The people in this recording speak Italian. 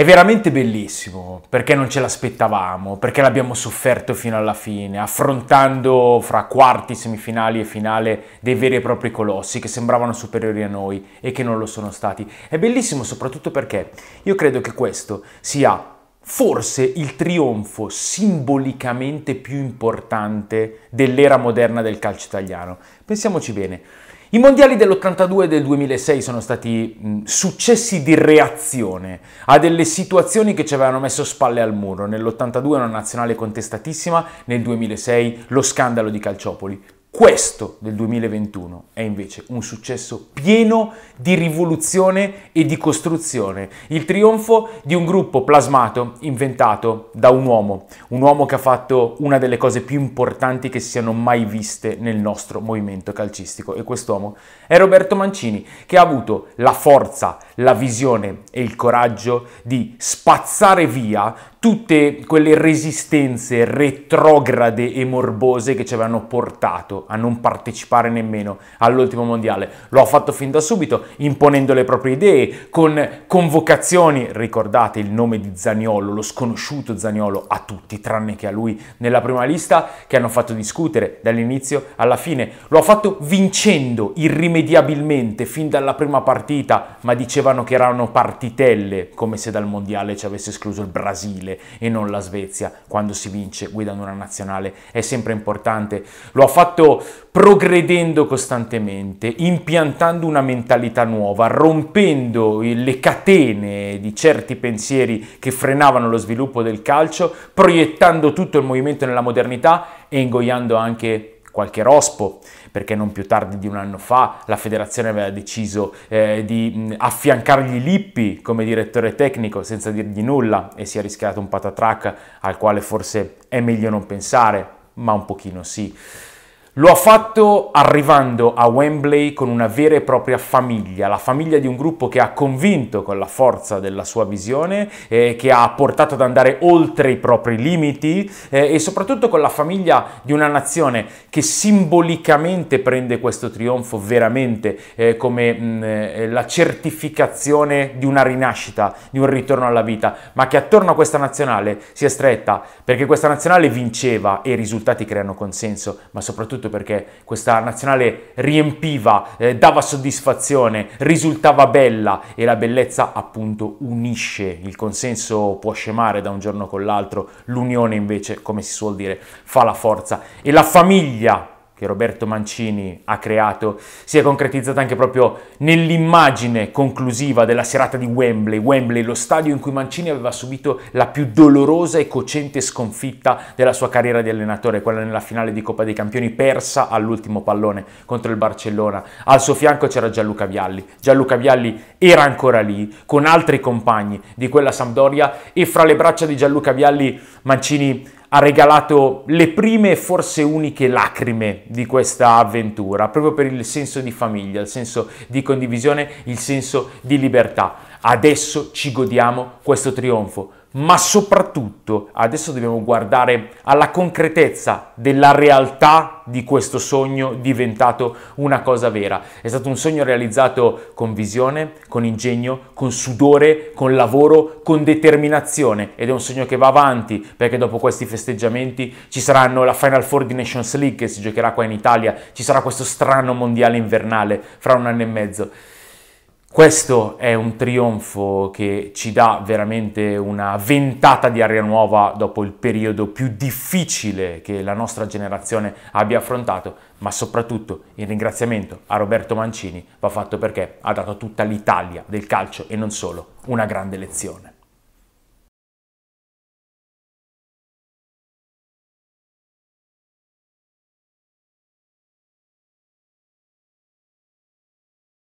È veramente bellissimo perché non ce l'aspettavamo, perché l'abbiamo sofferto fino alla fine, affrontando fra quarti, semifinali e finale dei veri e propri colossi che sembravano superiori a noi e che non lo sono stati. È bellissimo soprattutto perché io credo che questo sia forse il trionfo simbolicamente più importante dell'era moderna del calcio italiano. Pensiamoci bene. I mondiali dell'82 e del 2006 sono stati mh, successi di reazione a delle situazioni che ci avevano messo spalle al muro. Nell'82 una nazionale contestatissima, nel 2006 lo scandalo di Calciopoli. Questo del 2021 è invece un successo pieno di rivoluzione e di costruzione, il trionfo di un gruppo plasmato, inventato da un uomo, un uomo che ha fatto una delle cose più importanti che si siano mai viste nel nostro movimento calcistico e quest'uomo è Roberto Mancini che ha avuto la forza, la visione e il coraggio di spazzare via tutte quelle resistenze retrograde e morbose che ci avevano portato a non partecipare nemmeno all'ultimo mondiale. Lo ha fatto fin da subito, imponendo le proprie idee, con convocazioni, ricordate il nome di Zaniolo, lo sconosciuto Zaniolo a tutti, tranne che a lui, nella prima lista, che hanno fatto discutere dall'inizio alla fine. Lo ha fatto vincendo irrimediabilmente fin dalla prima partita, ma diceva dicevano che erano partitelle, come se dal mondiale ci avesse escluso il Brasile e non la Svezia. Quando si vince guidando una nazionale è sempre importante. Lo ha fatto progredendo costantemente, impiantando una mentalità nuova, rompendo le catene di certi pensieri che frenavano lo sviluppo del calcio, proiettando tutto il movimento nella modernità e ingoiando anche qualche rospo, perché non più tardi di un anno fa la federazione aveva deciso eh, di affiancargli Lippi come direttore tecnico senza dirgli nulla e si è rischiato un patatrack al quale forse è meglio non pensare, ma un pochino sì. Lo ha fatto arrivando a Wembley con una vera e propria famiglia, la famiglia di un gruppo che ha convinto con la forza della sua visione, eh, che ha portato ad andare oltre i propri limiti eh, e soprattutto con la famiglia di una nazione che simbolicamente prende questo trionfo veramente eh, come mh, mm, eh, la certificazione di una rinascita, di un ritorno alla vita, ma che attorno a questa nazionale si è stretta perché questa nazionale vinceva e i risultati creano consenso, ma soprattutto soprattutto perché questa nazionale riempiva, eh, dava soddisfazione, risultava bella e la bellezza appunto unisce, il consenso può scemare da un giorno con l'altro, l'unione invece, come si suol dire, fa la forza e la famiglia che Roberto Mancini ha creato si è concretizzata anche proprio nell'immagine conclusiva della serata di Wembley. Wembley, lo stadio in cui Mancini aveva subito la più dolorosa e cocente sconfitta della sua carriera di allenatore, quella nella finale di Coppa dei Campioni persa all'ultimo pallone contro il Barcellona. Al suo fianco c'era Gianluca Vialli. Gianluca Vialli era ancora lì con altri compagni di quella Sampdoria e fra le braccia di Gianluca Vialli Mancini ha regalato le prime e forse uniche lacrime di questa avventura, proprio per il senso di famiglia, il senso di condivisione, il senso di libertà. Adesso ci godiamo questo trionfo, ma soprattutto adesso dobbiamo guardare alla concretezza della realtà di questo sogno diventato una cosa vera. È stato un sogno realizzato con visione, con ingegno, con sudore, con lavoro, con determinazione ed è un sogno che va avanti perché dopo questi festeggiamenti ci saranno la Final Four di Nations League che si giocherà qua in Italia, ci sarà questo strano mondiale invernale fra un anno e mezzo. Questo è un trionfo che ci dà veramente una ventata di aria nuova dopo il periodo più difficile che la nostra generazione abbia affrontato, ma soprattutto il ringraziamento a Roberto Mancini va fatto perché ha dato a tutta l'Italia del calcio e non solo una grande lezione.